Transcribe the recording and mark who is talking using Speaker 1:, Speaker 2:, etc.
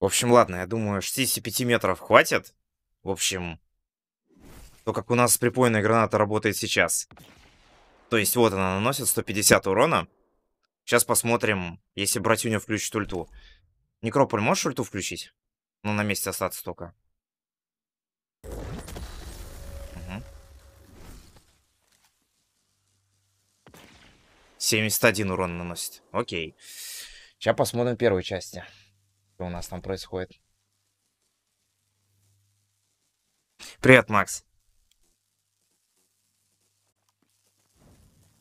Speaker 1: В общем, ладно, я думаю, 65 метров хватит. В общем, то, как у нас припойная граната работает сейчас. То есть вот она наносит 150 урона. Сейчас посмотрим, если братюня включит ульту. Некрополь, можешь ульту включить? Ну, на месте остаться только.
Speaker 2: Угу.
Speaker 1: 71 урон наносит. Окей. Сейчас посмотрим первую часть у нас там происходит. Привет, Макс.